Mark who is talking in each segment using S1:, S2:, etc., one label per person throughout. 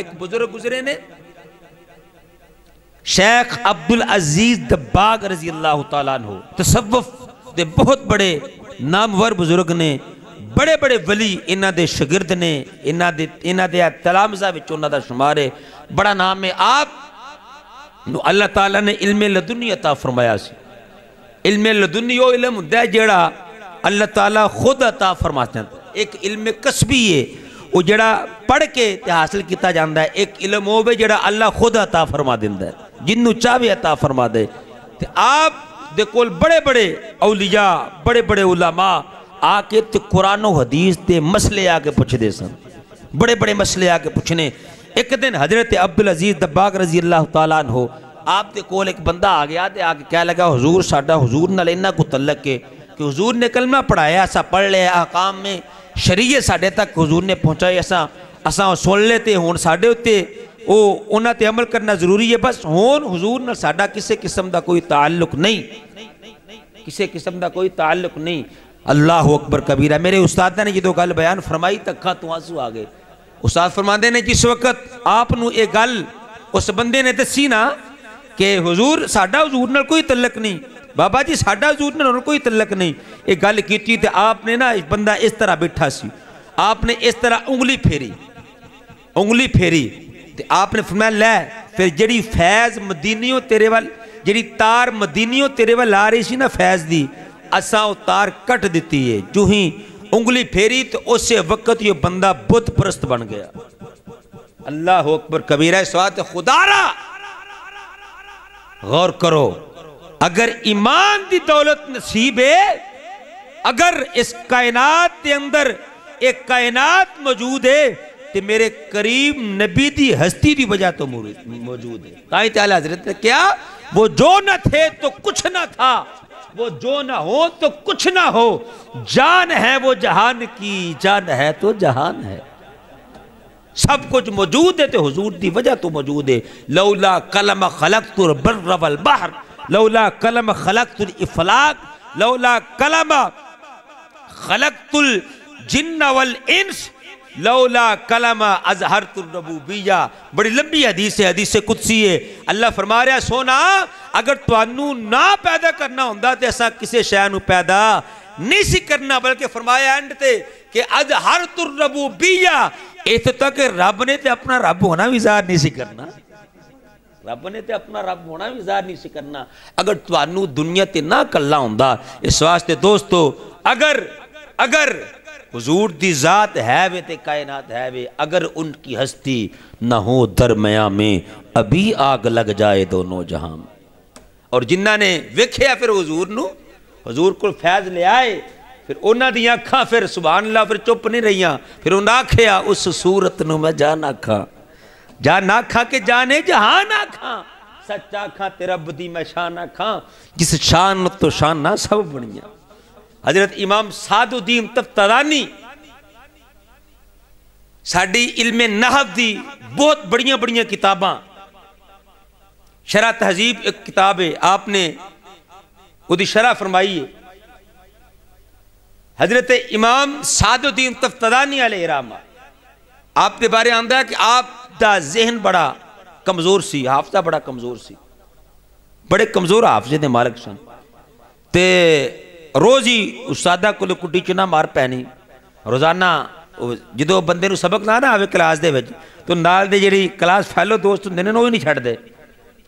S1: एक बुजुर्ग गुजरे ने शेख अब्दुल अजीज दब्बाग रजी अल्लाह तु तसवफ के बहुत बड़े नामवर बुजुर्ग ने बड़े बड़े वली इन्हों के शगिर्द ने इन्हों इन्हों तलामजा उन्हों का शुमार है बड़ा नाम है आप अल्लाह तला ने इलमे लदुनी अता फरमाया इलमे लदुनी वो इलम होंगे जोड़ा अल्लाह तला खुद अता फरमाते हैं एक इलम कस्बी है वो जो पढ़ के हासिल किया जाता है एक इलम हो जो अल्लाह खुद अता फरमा दिता है जिन्हों चाहे अता फरमा दे आप दे कोल बड़े बड़े औलिया बड़े बड़े उलामा आके तो कुरानो हदीस के मसले आके पुछते सन बड़े बड़े मसले आके पुछने एक दिन हजरत अब्दुल अजीज दबाग रजी अल्लाह तला हो आप दे कोल एक बंदा आ गया तो आके कह लगा हजूर साढ़ा हजूर ना इन्ना को तलक के कि हजूर ने कलमा पढ़ाया असा पढ़ लिया आकाम में शरीय साढ़े तक हजूर ने पहुँचाई असा असा सुन सुनने हूँ साढ़े उत्ते उन्होंने अमल करना जरूरी है बस हूँ हजूर न सा किसी किस्म का कोई ताल्लुक नहीं किसी किस्म का कोई ताल्लुक नहीं अल्लाह अकबर कबीरा मेरे उस्ताद ने जो गल बयान फरमाई तखा तू आंसू आ गए उस्ताद फरमाते ने जिस वक्त आपू गल उस बंदे ने दसी ना कि हजूर साढ़ा हजूर न कोई तलक नहीं बाबा जी ਸਾਡਾ जूर ਨਾਲ ਕੋਈ ਤਲਕ ਨਹੀਂ ਇਹ ਗੱਲ ਕੀਤੀ ਤੇ ਆਪਨੇ ਨਾ ਬੰਦਾ ਇਸ ਤਰ੍ਹਾਂ ਬਿਠਾ ਸੀ आपने इस तरह उंगली फेरी उंगली फेरी तो आपने फरमाया लै फिर जी फैज मदीनियों तेरे वाल जी तार मदीनियों तेरे वाल आ रही थी ना फैज की असा वह तार कट दी है जू ही उंगली फेरी तो उस वक्त ये बंदा बुत प्रस्त बन गया अल्लाह अकबर कबीरा स्वाद खुदारा गौर करो अगर ईमान की दौलत नसीब है अगर इस कायनात के अंदर एक कायनात मौजूद है तो मेरे करीब नबी की हस्ती की वजह तो मौजूद है ताई तला हजरत ने क्या वो जो न थे तो कुछ ना था वो जो ना हो तो कुछ ना हो जान है वो जहान की जान है तो जहान है सब कुछ मौजूद है तो हजूर की वजह तो मौजूद है लौला कलम खलक तुर बर्रवल बहर लौला कलम खलकतुल इफलाक लौला कलम खलकतुल जिन्न वल इंस लौला कलम अजहर बीजा बड़ी लंबी हदीस है हदीस कुत्सी है अल्लाह फरमा रहा सोना अगर तू ना पैदा करना हों तो ऐसा किसी शह पैदा नहीं सी करना बल्कि फरमाया एंड ते कि अज हर तुरबूबिया इतों तक रब ने तो अपना रब होना भी जाहिर नहीं सी करना रब ने तो अपना रब होना भी ਜ਼ਾਹਰ नहीं करना अगर तू दुनिया ਦੁਨੀਆ ना ਨਾ ਕੱਲਾ इस वास्ते दोस्तों अगर अगर हजूर की ज़ात है वे तो कायनात है वे अगर उनकी हस्ती ना हो दरमया में अभी आग लग जाए दोनों जहां और जिन्हों ने वेख्या फिर हजूर न हजूर को फैज लिया फिर उन्होंने अखा फिर सुबह ला फिर चुप नहीं रही फिर उन्हें आखिया उस सूरत न मैं जा ना आखा जा ना खा के जाने जहा ना खा सच्चा खा तेरा बुद्धि मैं शाह ना खा जिस शान तो शान ना सब बनिया हजरत इमाम सादुद्दीन तफ्तरानी साड़ी इलमे नहब दी बहुत बड़िया बड़िया किताबा शरा तहजीब एक किताब है आपने उदी शरा फरमाई है हजरत इमाम सादुद्दीन तफ्तरानी आले इरामा आपके बारे आंदा है कि आप हाफदा जहन बड़ा कमजोर सी हाफदा बड़ा कमजोर सी बड़े कमजोर हाफजे ने मालिक सन ते रोज ही उसदा को कुटी चुना मार पैनी रोजाना जो बंद सबक ना ना आवे कलास के तो नाल जी कलास फैलो दोस्त होंगे ना वो नहीं छड़ते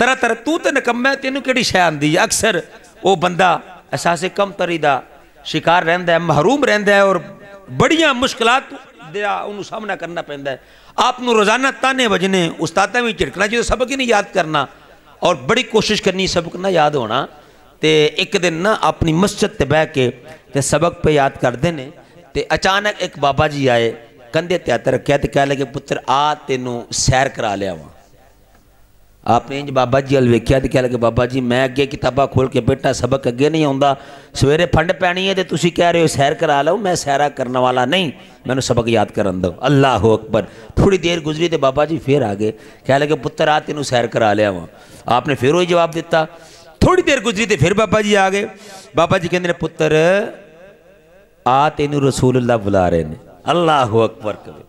S1: तरह तरह तू तो निकम्मा तेन कि शह आती है अक्सर वह बंदा एहसास कम तरी का शिकार रहा है महरूम रहा है और बड़िया मुश्किल ਦਿਆ ਉਹਨੂੰ ਸਾਹਮਣਾ ਕਰਨਾ ਪੈਂਦਾ ਹੈ ਆਪ ਨੂੰ ਰੋਜ਼ਾਨਾ ਤਾਨੇ ਵਜਨੇ ਉਸਤਾਦਾਂ ਵੀ ਝਿੜਕਣਾ ਜਦੋਂ ਸਬਕ ਹੀ ਨਹੀਂ ਯਾਦ ਕਰਨਾ ਔਰ ਬੜੀ ਕੋਸ਼ਿਸ਼ ਕਰਨੀ ਸਬਕ ਨਾ ਯਾਦ ਹੋਣਾ ਤੇ ਇੱਕ ਦਿਨ ਨਾ ਆਪਣੀ ਮਸਜਿਦ ਤੇ ਬਹਿ ਕੇ ਤੇ ਸਬਕ ਪੇ ਯਾਦ ਕਰਦੇ ਨੇ ਤੇ ਅਚਾਨਕ ਇੱਕ ਬਾਬਾ ਜੀ ਆਏ ਕੰਧੇ ਤੇ ਹੱਥ ਰੱਖਿਆ ਤੇ ਕਹਿ ਲਗੇ ਪੁੱਤਰ ਆ ਤੈਨੂੰ ਸੈਰ ਕਰਾ ਲਿਆ ਵਾਂ आपने इंज बाबा जी अल वेख्या तो कह लगे बाबा जी मैं अगे किताबा खोल के बैठा सबक अगे नहीं आता सवेरे फंड पैनी है तो तुम कह रहे हो सैर करा लो मैं सैरा करने वाला नहीं मैंने सबक याद कर दो अल्लाह हो अकबर थोड़ी देर गुजरी तो बाबा जी फिर आ गए कह लगे पुत्र आ तेन सैर करा लिया वहाँ आपने फिर वही जवाब दिता थोड़ी देर गुजरी तो फिर बाबा जी आ गए बाबा जी कहते पुत्र आ तेन रसूल अल्लाह बुला रहे हैं अल्लाह हो अकबर कवे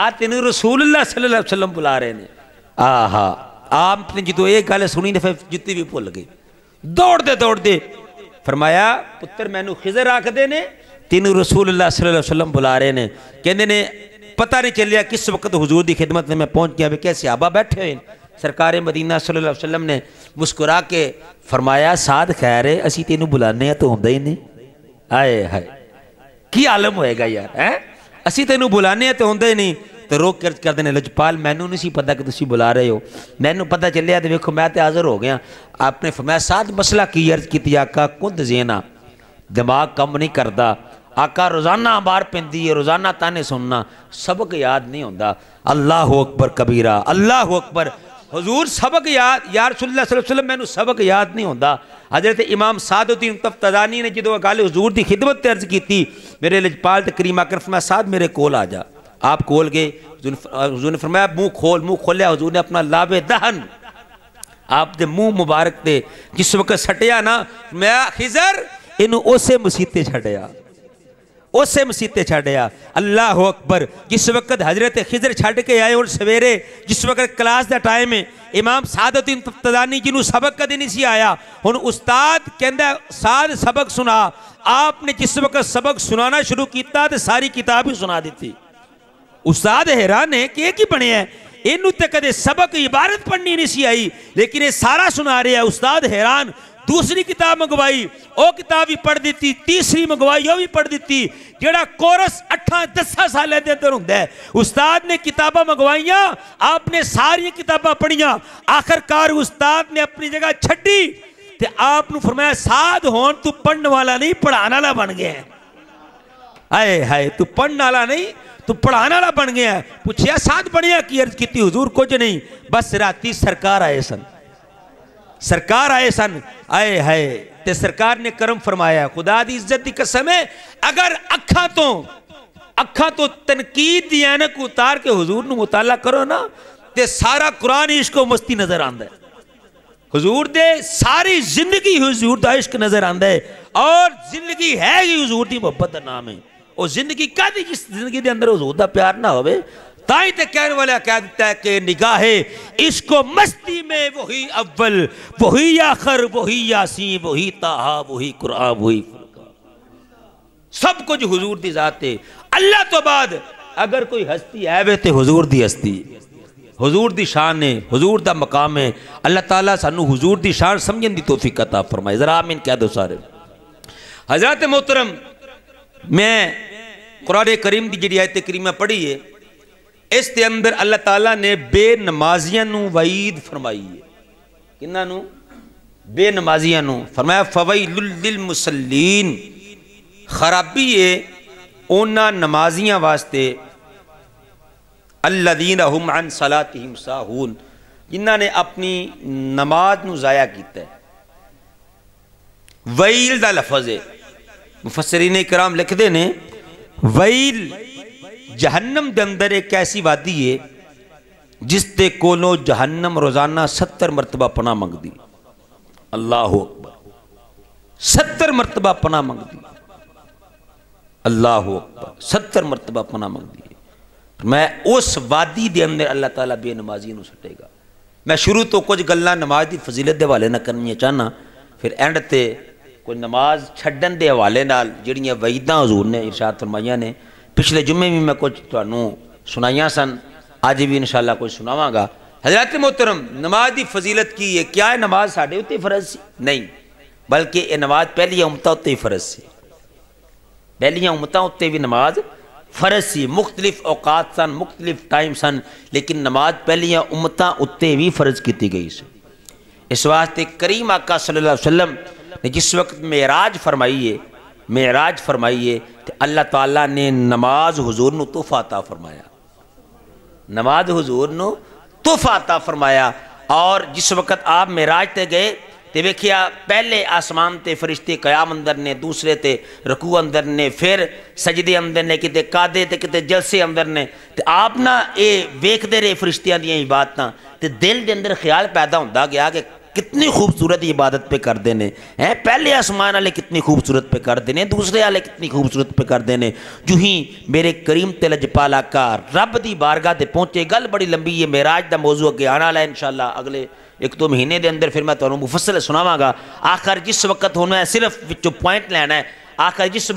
S1: आ तेन रसूल अल्लाह सल्लम बुला रहे हैं आ हा आपने जो एक गल सुनी फिर जुत्ती भी भुल गई दौड़ते दौड़ते फरमाया पुत्र मैनू खिजर आखते ने तेन रसूल अल्लाह बुला रहे ने कहते ने पता नहीं चलिया किस वक्त हजूर की खिदमत में मैं पहुँच गया भी कैसे आबा बैठे हुए सरकार मदीना सल्ला वसलम ने मुस्कुरा के फरमाया साध खैर है असी तेन बुलाने तो आंदा ही नहीं आए हाय की आलम होएगा यार है असी तेन बुलाने तो आंदा ही नहीं तो रोक कर, कर देने लजपाल मैनू नहीं पता कि तुम बुला रहे हो ਹੋ पता चलिया तो वेखो मैं ਮੈਂ ਤੇ ਹਾਜ਼ਰ ਹੋ ਗਿਆ ਆਪਨੇ ਫਰਮਾਇਆ ਸਾਥ ਮਸਲਾ की ਅਰਜ਼ ਕੀਤੀ ਆਕਾ ਕੁੰਦ ਜ਼ੇਨਾ ਦਿਮਾਗ ਕੰਮ ਨਹੀਂ आका रोज़ाना बार पी रोज़ाना ताने सुनना सबक याद नहीं होंगे अल्लाह हो अकबर कबीरा अल्लाह हो अकबर हजूर सबक याद यार सुल्लाम मैं सबक याद नहीं होंगे हजरत इमाम सादुद्दीन तफ तदानी ने जो गल हजूर की खिदमत अर्ज की मेरे लजपाल तकरीम आकर मैं साध मेरे को आ जा आप खोल गए हजूर ने फरमाया मुंह खोल मुंह खोलिया हजूर ने अपना लावे दहन आप दे मुंह मुबारक दे जिस वक्त छटिया ना मैं खिजर इन उस मसीते छड़िया उसे मसीते छड़िया अल्लाह अकबर जिस वक्त हजरत खिजर छड़ के आए और सवेरे जिस वक्त क्लास का टाइम है इमाम सादतुद्दीन तदानी जी सबक कद नहीं सी आया हूँ उस्ताद कहता साद सबक सुना आपने जिस वक्त सबक सुनाना शुरू किया तो सारी किताब ही सुना दी हैरान है कि एक ही बने है ਬਣਿਆ ਇਹਨੂੰ ਤੇ सबक इबारत पढ़नी नहीं सी आई लेकिन ਲੇਕਿਨ सारा सुना ਸੁਣਾ ਰਿਹਾ ਉਸਤਾਦ हैरान दूसरी किताब मंगवाई वह किताब भी पढ़ दी तीसरी मंगवाई वह भी पढ़ दी जोड़ा कोरस अठा दसा साल के अंदर होंगे उस्ताद ने किताबा मंगवाइया आपने सारिया किताबा पढ़िया आखिरकार उस्ताद ने अपनी जगह छी तो आप फरमाया साध होन तू पढ़ने वाला नहीं पढ़ाने वाला बन गया है आए हाय तू पढ़ने वाला नहीं तू पढ़ाने वाला बन गया पूछया साथ बढ़िया की अर्ज की हजूर कुछ नहीं बस राती सरकार आए सन सरकार आए सन आए हाय ते सरकार ने कर्म फरमाया खुदा दी इज्जत की कसम है अगर अखा तो अखा तो तनकीद यानक उतार के हजूर न मुताला करो ना ते सारा कुरान इश्को मस्ती नजर आंदा है हजूर दे सारी जिंदगी हजूर का इश्क नजर आंदा है और जिंदगी है ही हजूर की मोहब्बत नाम है जिंदगी कह दी जिस जिंदगी ਦੇ ਅੰਦਰ ਹਜ਼ੂਰ ਦਾ ਪਿਆਰ ਨਾ ਹੋਵੇ ताई ते कहने वाला कह दिता है कि निगाहे इसको मस्ती में वही अव्वल वही आखर वही यासी वही ताहा वही कुरान वही सब कुछ हजूर दी जाते अल्लाह तो बाद अगर कोई हस्ती है वे तो हजूर दी हस्ती हजूर की शान है हजूर का मकाम है अल्लाह ताला सानू हजूर की शान समझने की तोफीक अता फरमाए जरा आमीन कह दो सारे हजरत मोहतरम मैं कुरान करीम की जी आयत करीमा पढ़ी है इस के अंदर अल्लाह तला ने बेनमाजिया वईद फरमाई है कि बेनमाजिया फरमाया फवईल मुसलीन खराबी है उन्होंने नमाजिया वास्ते अल्लादीन अहमान सलात साहून जिन्होंने ने अपनी नमाज में किया वईल का लफज है मुफसरीन कराम लिखते ने वईल जहन्नम के अंदर एक ऐसी वादी है जिस ते कोलों जहन्नम रोजाना सत्तर मरतबा पना मंगती अल्लाह अकबर सत्तर मरतबा पना मंगती अल्लाह अकबर सत्तर मरतबा पना मंगती मैं उस वादी के अंदर अल्लाह तला बेनमाजी को सटेगा मैं शुरू तो कुछ गल् नमाज की फजीलत के हवाले न करनी चाहना फिर एंड ते कोई नमाज छडन के हवाले ਨਾਲ ਜਿਹੜੀਆਂ हजूर ने इर्शाद फरमाइया ने पिछले जुम्मे भी मैं कुछ ਕੁਝ सुनाइया सन अज भी ਵੀ कुछ सुनावगा हजरत मोहतरम नमाज की फजीलत की है क्या है नमाज साढ़े उत्ते फर्ज से नहीं बल्कि यह नमाज पहली उमता उत्ते ही फर्ज सी पहलिया उमता उत्ते भी नमाज फर्ज सी मुख्तलिफ औकात सन मुख्तलिफ टाइम सन लेकिन नमाज पहलिया उमता उत्ते भी फर्ज की गई सी इस वास्ते करीम आका सल्ला वसलम जिस वक्त मेराज फरमाइए मेराज फरमाइए तो अल्लाह ताला ने नमाज हजूर न फरमाया नमाज हजूर न फरमाया और जिस वक्त आप मेराज ते गए तो वेखिया पहले आसमान ते फरिश्ते कयाम अंदर ने दूसरे ते रकू अंदर ने फिर सजदे अंदर ने कि कादे ते कि जलसे अंदर ने ते आप ना ये वेखते रहे फरिश्तिया दियाँ तो दिल के अंदर ख्याल पैदा होंगे गया कि कितनी खूबसूरत इबादत पे कर देने हैं पहले आसमान वाले कितनी खूबसूरत पे कर देने दूसरे वाले कितनी खूबसूरत पे कर देने जू ही मेरे करीम तिलजपाला का रब की बारगाह से पहुंचे गल बड़ी लंबी है मेराज का मौजू अगे आने वाला है इनशाला अगले एक दो तो महीने के अंदर फिर मैं थोड़ा मुफसल सुनावगा आखिर जिस वक्त होना है सिर्फ पॉइंट लैना है आखिर जिस